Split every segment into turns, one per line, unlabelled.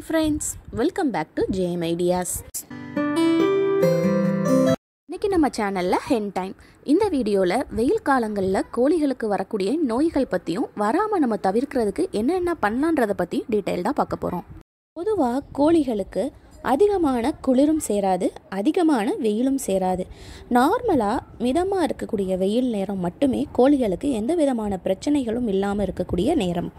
hi friends welcome back to JM ideas இன்னைக்கு நம்ம சேனலில் ஹென் டைம் இந்த வீடியோவில் வெயில் காலங்களில் கோழிகளுக்கு வரக்கூடிய நோய்கள் பற்றியும் வராமல் நம்ம தவிர்க்கிறதுக்கு என்னென்ன பண்ணலான்றதை பற்றி டீட்டெயில்டாக பார்க்க போகிறோம் பொதுவாக கோழிகளுக்கு அதிகமான குளிரும் சேராது அதிகமான வெயிலும் சேராது நார்மலாக மிதமாக இருக்கக்கூடிய வெயில் நேரம் மட்டுமே கோழிகளுக்கு எந்த விதமான பிரச்சனைகளும் இல்லாமல் இருக்கக்கூடிய நேரம்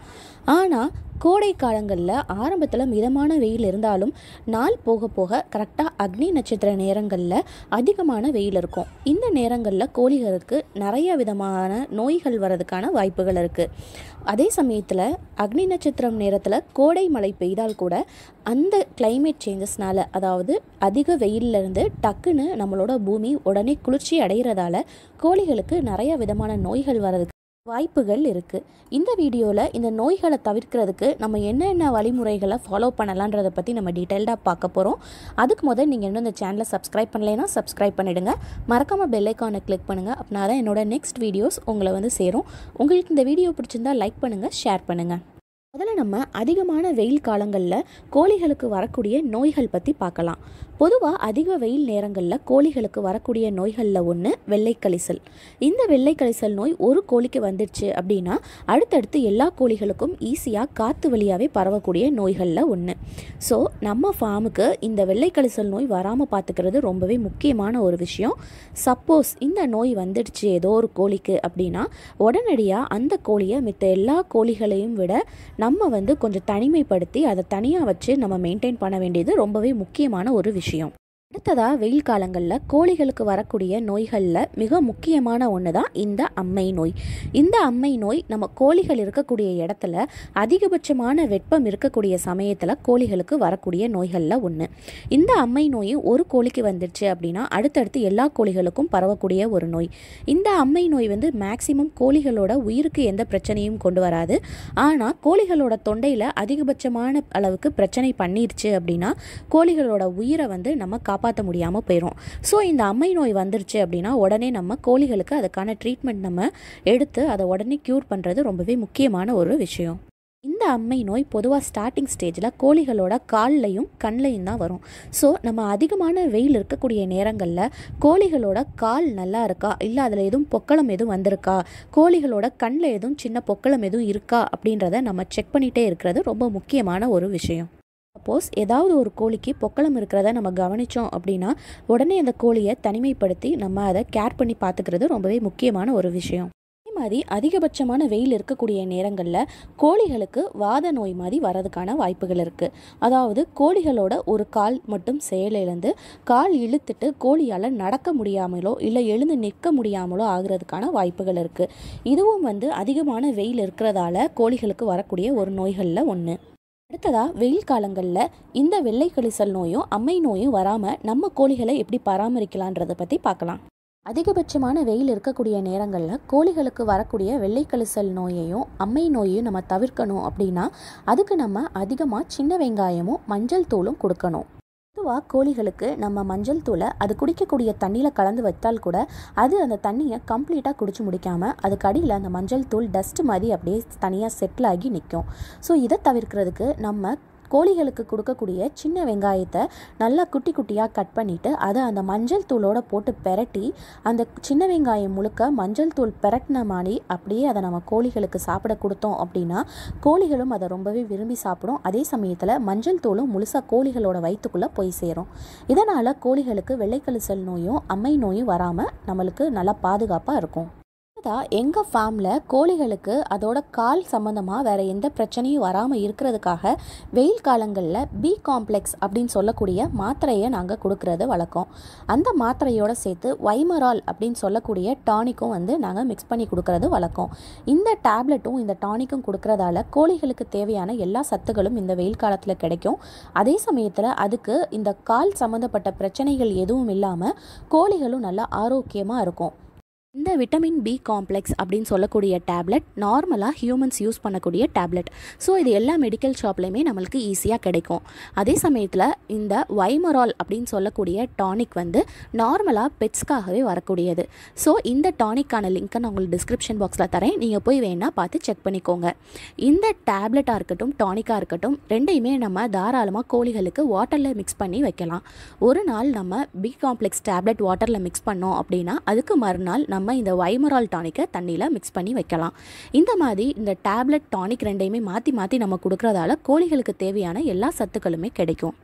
ஆனால் கோடை காலங்களில் ஆரம்பத்தில் மிதமான வெயில் இருந்தாலும் நாள் போக போக கரெக்டாக அக்னி நட்சத்திர நேரங்களில் அதிகமான வெயில் இருக்கும் இந்த நேரங்களில் கோழிகளுக்கு நிறைய விதமான நோய்கள் வர்றதுக்கான வாய்ப்புகள் இருக்குது அதே சமயத்தில் அக்னி நட்சத்திரம் நேரத்தில் கோடை மழை பெய்தால் கூட அந்த கிளைமேட் சேஞ்சஸ் ஹீட்னஸ்னால் அதாவது அதிக வெயிலிருந்து டக்குன்னு நம்மளோட பூமி உடனே குளிர்ச்சி அடைகிறதால கோழிகளுக்கு நிறைய விதமான நோய்கள் வர்றதுக்கு வாய்ப்புகள் இருக்குது இந்த வீடியோவில் இந்த நோய்களை தவிர்க்கிறதுக்கு நம்ம என்னென்ன வழிமுறைகளை ஃபாலோ பண்ணலான்றத பற்றி நம்ம டீட்டெயில்டாக பார்க்க போகிறோம் அதுக்கு முதல் நீங்கள் இன்னும் இந்த சேனலை சப்ஸ்கிரைப் பண்ணலைன்னா சப்ஸ்கிரைப் பண்ணிவிடுங்க மறக்காமல் பெல்லைக்கானை கிளிக் பண்ணுங்கள் அப்படின்னா தான் என்னோடய நெக்ஸ்ட் வீடியோஸ் உங்களை வந்து சேரும் உங்களுக்கு இந்த வீடியோ பிடிச்சிருந்தால் லைக் பண்ணுங்கள் ஷேர் பண்ணுங்கள் முதல்ல நம்ம அதிகமான வெயில் காலங்களில் கோழிகளுக்கு வரக்கூடிய நோய்கள் பற்றி பார்க்கலாம் பொதுவாக அதிக வெயில் நேரங்களில் கோழிகளுக்கு வரக்கூடிய நோய்களில் ஒன்று வெள்ளைக்கழிசல் இந்த வெள்ளைக்கழிசல் நோய் ஒரு கோழிக்கு வந்துடுச்சு அப்படின்னா அடுத்தடுத்து எல்லா கோழிகளுக்கும் ஈஸியாக காற்று வழியாகவே பரவக்கூடிய நோய்களில் ஒன்று ஸோ நம்ம ஃபார்முக்கு இந்த வெள்ளைக்கழிசல் நோய் வராமல் பார்த்துக்கிறது ரொம்பவே முக்கியமான ஒரு விஷயம் சப்போஸ் இந்த நோய் வந்துடுச்சு ஏதோ ஒரு கோழிக்கு அப்படின்னா உடனடியாக அந்த கோழியை மித்த எல்லா கோழிகளையும் விட நம்ம வந்து கொஞ்சம் தனிமைப்படுத்தி அதை தனியாக வச்சு நம்ம மெயின்டைன் பண்ண வேண்டியது ரொம்பவே முக்கியமான ஒரு விஷயம் விஷயம் அடுத்ததாக வெயில் காலங்களில் கோழிகளுக்கு வரக்கூடிய நோய்களில் மிக முக்கியமான ஒன்று தான் இந்த அம்மை நோய் இந்த அம்மை நோய் நம்ம கோழிகள் இருக்கக்கூடிய இடத்துல அதிகபட்சமான வெப்பம் இருக்கக்கூடிய சமயத்தில் கோழிகளுக்கு வரக்கூடிய நோய்களில் ஒன்று இந்த அம்மை நோய் ஒரு கோழிக்கு வந்துடுச்சு அப்படின்னா அடுத்தடுத்து எல்லா கோழிகளுக்கும் பரவக்கூடிய ஒரு நோய் இந்த அம்மை நோய் வந்து மேக்சிமம் கோழிகளோட உயிருக்கு எந்த பிரச்சனையும் கொண்டு வராது ஆனால் கோழிகளோட தொண்டையில் அதிகபட்சமான அளவுக்கு பிரச்சனை பண்ணிடுச்சு அப்படின்னா கோழிகளோட உயிரை வந்து நம்ம காப்பாற்ற முடியாமல் போயிடும் ஸோ இந்த அம்மை நோய் வந்துருச்சு அப்படின்னா உடனே நம்ம கோழிகளுக்கு அதுக்கான ட்ரீட்மெண்ட் நம்ம எடுத்து அதை உடனே க்யூர் பண்ணுறது ரொம்பவே முக்கியமான ஒரு விஷயம் இந்த அம்மை நோய் பொதுவாக ஸ்டார்டிங் ஸ்டேஜில் கோழிகளோட கால்லையும் கண்லையும் தான் வரும் ஸோ நம்ம அதிகமான வெயில் இருக்கக்கூடிய நேரங்களில் கோழிகளோட கால் நல்லா இருக்கா இல்லை அதில் எதுவும் பொக்களம் எதுவும் வந்திருக்கா கோழிகளோட கண்ணில் எதுவும் சின்ன பொக்களம் எதுவும் இருக்கா அப்படின்றத நம்ம செக் பண்ணிகிட்டே இருக்கிறது ரொம்ப முக்கியமான ஒரு விஷயம் சப்போஸ் ஏதாவது ஒரு கோழிக்கு பொக்களம் இருக்கிறத நம்ம கவனித்தோம் அப்படின்னா உடனே அந்த கோழியை தனிமைப்படுத்தி நம்ம அதை கேர் பண்ணி பார்த்துக்கிறது ரொம்பவே முக்கியமான ஒரு விஷயம் அதே மாதிரி அதிகபட்சமான வெயில் இருக்கக்கூடிய நேரங்களில் கோழிகளுக்கு வாத நோய் மாதிரி வர்றதுக்கான வாய்ப்புகள் இருக்குது அதாவது கோழிகளோட ஒரு கால் மட்டும் செயலிழந்து கால் இழுத்துட்டு கோழியால் நடக்க முடியாமலோ இல்லை எழுந்து நிற்க முடியாமலோ ஆகிறதுக்கான வாய்ப்புகள் இருக்குது இதுவும் வந்து அதிகமான வெயில் இருக்கிறதால கோழிகளுக்கு வரக்கூடிய ஒரு நோய்களில் ஒன்று அடுத்ததாக வெயில் காலங்களில் இந்த வெள்ளை கழிசல் நோயும் அம்மை நோயும் வராமல் நம்ம கோழிகளை எப்படி பராமரிக்கலான்றதை பற்றி பார்க்கலாம் அதிகபட்சமான வெயில் இருக்கக்கூடிய நேரங்களில் கோழிகளுக்கு வரக்கூடிய வெள்ளை கழிசல் நோயையும் அம்மை நோயையும் நம்ம தவிர்க்கணும் அப்படின்னா அதுக்கு நம்ம அதிகமாக சின்ன வெங்காயமும் மஞ்சள் தூளும் கொடுக்கணும் பொதுவாக கோழிகளுக்கு நம்ம மஞ்சள் தூளை அது குடிக்கக்கூடிய தண்ணியில் கலந்து வைத்தால் கூட அது அந்த தண்ணியை கம்ப்ளீட்டாக குடிச்சு முடிக்காமல் அதுக்கு அடியில் அந்த மஞ்சள் தூள் டஸ்ட் மாதிரி அப்படியே தனியாக செட்டில் ஆகி நிற்கும் ஸோ இதை தவிர்க்கிறதுக்கு நம்ம கோழிகளுக்கு கொடுக்கக்கூடிய சின்ன வெங்காயத்தை நல்லா குட்டி குட்டியாக கட் பண்ணிவிட்டு அதை அந்த மஞ்சள் தூளோடு போட்டு பெரட்டி அந்த சின்ன வெங்காயம் முழுக்க மஞ்சள் தூள் பெரட்டின மாதிரி அப்படியே அதை நம்ம கோழிகளுக்கு சாப்பிட கொடுத்தோம் அப்படின்னா கோழிகளும் அதை ரொம்பவே விரும்பி சாப்பிடும் அதே சமயத்தில் மஞ்சள் தூளும் முழுசாக கோழிகளோட வயிற்றுக்குள்ளே போய் சேரும் இதனால் கோழிகளுக்கு வெள்ளைக்கழிசல் நோயும் அம்மை நோயும் வராமல் நம்மளுக்கு நல்லா பாதுகாப்பாக இருக்கும் தான் எங்கள் ஃபார்மில் கோழிகளுக்கு அதோட கால் சம்மந்தமாக வேறு எந்த பிரச்சனையும் வராமல் இருக்கிறதுக்காக வெயில் காலங்களில் பி காம்ப்ளெக்ஸ் அப்படின்னு சொல்லக்கூடிய மாத்திரையை நாங்கள் கொடுக்கறது வழக்கம் அந்த மாத்திரையோட சேர்த்து வைமரால் அப்படின்னு சொல்லக்கூடிய டானிக்கும் வந்து நாங்கள் மிக்ஸ் பண்ணி கொடுக்கறது வழக்கம் இந்த டேப்லெட்டும் இந்த டானிக்கும் கொடுக்கறதால கோழிகளுக்கு தேவையான எல்லா சத்துகளும் இந்த வெயில் காலத்தில் கிடைக்கும் அதே சமயத்தில் அதுக்கு இந்த கால் சம்மந்தப்பட்ட பிரச்சனைகள் எதுவும் இல்லாமல் கோழிகளும் நல்லா ஆரோக்கியமாக இருக்கும் இந்த விட்டமின் பி காம்ப்ளெக்ஸ் அப்படின்னு சொல்லக்கூடிய டேப்லெட் நார்மலாக ஹியூமன்ஸ் யூஸ் பண்ணக்கூடிய டேப்லெட் ஸோ இது எல்லா மெடிக்கல் ஷாப்லேயுமே நம்மளுக்கு ஈஸியாக கிடைக்கும் அதே சமயத்தில் இந்த வைமரால் அப்படின்னு சொல்லக்கூடிய டானிக் வந்து நார்மலாக பெட்ஸ்க்காகவே வரக்கூடியது ஸோ இந்த டானிக்கான லிங்க்கை நான் உங்களுக்கு டிஸ்கிரிப்ஷன் பாக்ஸில் தரேன் நீங்கள் போய் வேணால் பார்த்து செக் பண்ணிக்கோங்க இந்த டேப்லெட்டாக இருக்கட்டும் டானிக்காக இருக்கட்டும் ரெண்டையுமே நம்ம தாராளமாக கோழிகளுக்கு வாட்டரில் மிக்ஸ் பண்ணி வைக்கலாம் ஒரு நாள் நம்ம பி காம்ப்ளெக்ஸ் டேப்லெட் வாட்டரில் மிக்ஸ் பண்ணோம் அப்படின்னா அதுக்கு மறுநாள் நம்ம நம்ம இந்த வைமரால் டானிக்கை தண்ணியில் மிக்ஸ் பண்ணி வைக்கலாம் இந்த மாதிரி இந்த டேப்லெட் டானிக் ரெண்டையுமே மாற்றி மாற்றி நம்ம கொடுக்குறதால கோழிகளுக்கு தேவையான எல்லா சத்துக்களுமே கிடைக்கும்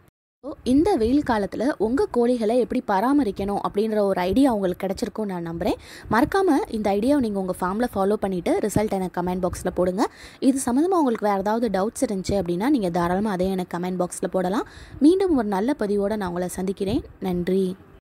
இந்த வெயில் காலத்தில் உங்கள் கோழிகளை எப்படி பராமரிக்கணும் அப்படின்ற ஒரு ஐடியா உங்களுக்கு கிடச்சிருக்கும் நான் நம்புகிறேன் மறக்காமல் இந்த ஐடியாவை நீங்கள் உங்கள் ஃபார்மில் ஃபாலோ பண்ணிவிட்டு ரிசல்ட் எனக்கு கமெண்ட் பாக்ஸில் போடுங்க இது சம்மந்தமாக உங்களுக்கு வேறு ஏதாவது டவுட்ஸ் இருந்துச்சு அப்படின்னா நீங்கள் தாராளமாக அதே எனக்கு கமெண்ட் பாக்ஸில் போடலாம் மீண்டும் ஒரு நல்ல பதிவோடு நான் உங்களை சந்திக்கிறேன் நன்றி